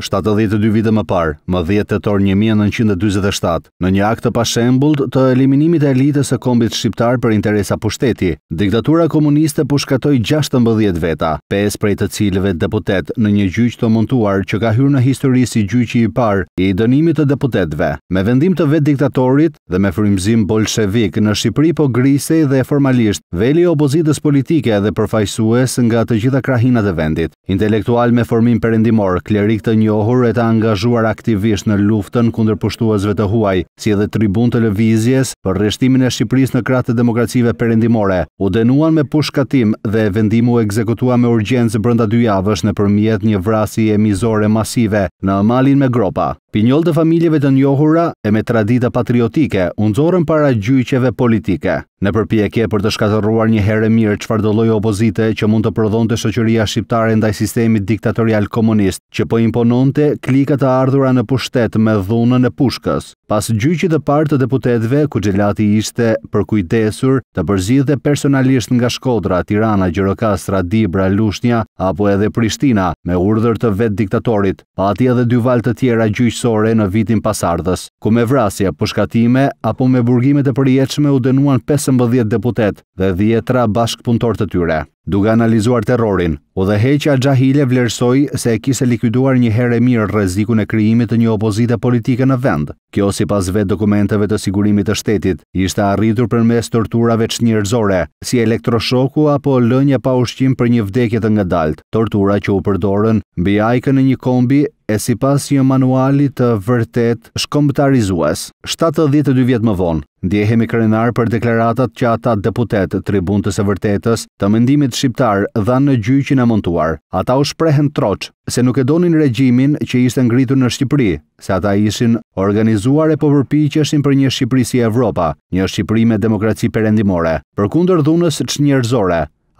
72 vite më parë, më 10 të torë 1927, në një akt të pashembuld të eliminimit e elitës e kombit shqiptar për interesa pushteti, diktatura komuniste pushkatoj 16 veta, 5 prej të cilëve deputet në një gjyq të montuar që ka hyrë në histori si gjyqi i parë i dënimit të deputetve. Me vendim të vet diktatorit, dhe me frimzim bolshevik në Shqipri po grisej dhe formalisht veli opozitës politike dhe përfaqësues nga të gjitha krahinat e vendit. Intelektual me formim perëndimor, klerik të njohur e të angazhuar aktivisht në luftën kundër pushtuesve të huaj, si edhe tribun të lëvizjes për rreshtimin e Shqipërisë në krah të demokracive perëndimore, u denuan me pushkatim dhe vendimi u ekzekutua me urgjencë brenda dy javësh nëpërmjet një e mizore masive në Malin me Gropa. Pinjol të familjeve të njohura e me tradita patriotike unëzorën para gjyqeve politike. Në përpjekje për të shkateruar një herë mirë që fardolloj opozite që mund të prodhonte të shëqëria shqiptare ndaj sistemi diktatorial komunist që po imponon të klikat të ardhura në pushtet me dhunën e pushkës. Pas gjyqit e partë të deputetve, ku gjelati ishte përkujtesur, të përzidhe personalisht nga Shkodra, Tirana, Gjirokastra, Dibra, Lushnja, apo edhe Prishtina, me urdhër të vetë diktatorit, pati edhe dy val të tjera gjyqësore në vitin pasardhës, ku me vrasje, pushkatime, apo me burgimet e përjeqme u denuan 15 deputet dhe 10 bashkëpunëtor të tyre. Duke analizuar terrorin, u dhe heqja Gjahile vlerësoj se e kise likuiduar një herë e mirë rezikun e kryimit të një opozite politike në vend, Kjo si pas vet dokumenteve të sigurimit të shtetit, ishte arritur për mes torturave që njërzore, si elektroshoku apo lënje pa ushqim për një vdekjet nga dalt, tortura që u përdorën, bjajkën në një kombi e si pas një manuali të vërtet shkombëtarizuas. 72 vjetë më vonë, ndjehemi krenar për deklaratat që ata deputet tribuntës e vërtetës të mendimit shqiptar dhanë në gjyqin e montuar. Ata u shprehen troqë se nuk e donin regjimin që ishte ngritur në Shqipëri, se ata ishin organizuar e po përpiqeshin për një Shqipëri si Evropa, një Shqipëri me demokraci perëndimore. Përkundër dhunës çnjerëzore,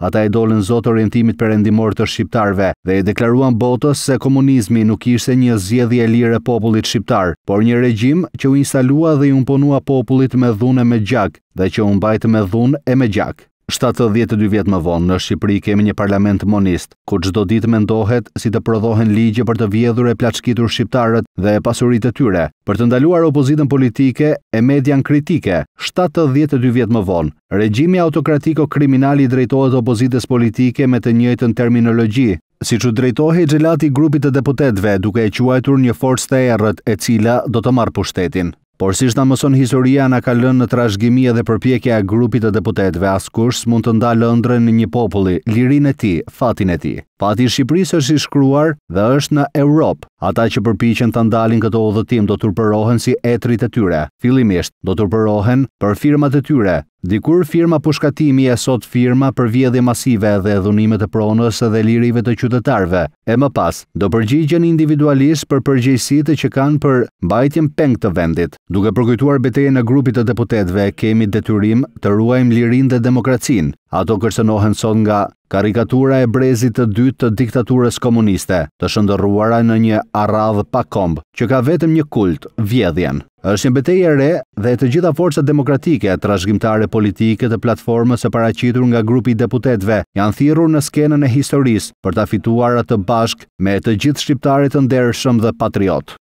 ata e dolën zot orientimit perëndimor të shqiptarve dhe e deklaruan botës se komunizmi nuk ishte një zgjedhje e lirë e popullit shqiptar, por një regjim që u instalua dhe i humponua popullit me dhunë me gjak dhe që u mbajt me dhunë e me gjak. 72 vjet më vonë në Shqipëri kemi një parlament monist, ku çdo ditë mendohet si të prodhohen ligje për të vjedhur e plaçkitur shqiptarët dhe pasuritë e tyre, për të ndaluar opozitën politike e median kritike. 72 vjet më vonë, regjimi autokratiko kriminali drejtohet opozitës politike me të njëjtën terminologji, si që drejtohet gjelati grupit të deputetve duke e quajtur një forës të erët e cila do të marë pushtetin. Por si shtë në mëson historia në kalën në trashgimi edhe përpjekja përpjekja grupit e deputetve, askush mund të ndalë ndrë në një populli, lirin e ti, fatin e ti. Fati Shqipërisë është i shkruar dhe është në Europë. Ata që përpichen të ndalin këto odhëtim do të rëpërohen si etrit e tyre. Filimisht, do të rëpërohen për firmat e tyre, Dikur firma pushkatimi e sot firma për vjedhje masive dhe dhunimet e pronës dhe lirive të qytetarve, e më pas, do përgjigjen individualis për përgjegjësitë që kanë për mbajtjen peng të vendit. Duke përkujtuar betejën e grupit të deputetëve, kemi detyrim të ruajmë lirinë dhe demokracinë. Ato kërsenohen sot nga karikatura e brezit të dytë të diktaturës komuniste, të shëndërruara në një aradhë pa kombë, që ka vetëm një kult, vjedhjen. është një betej e re dhe të gjitha forcët demokratike, trashgjimtare politike të platformës e paracitur nga grupi deputetve, janë thirur në skenën e historisë për të fituar atë bashkë me të gjithë shqiptarit të ndershëm dhe patriotë.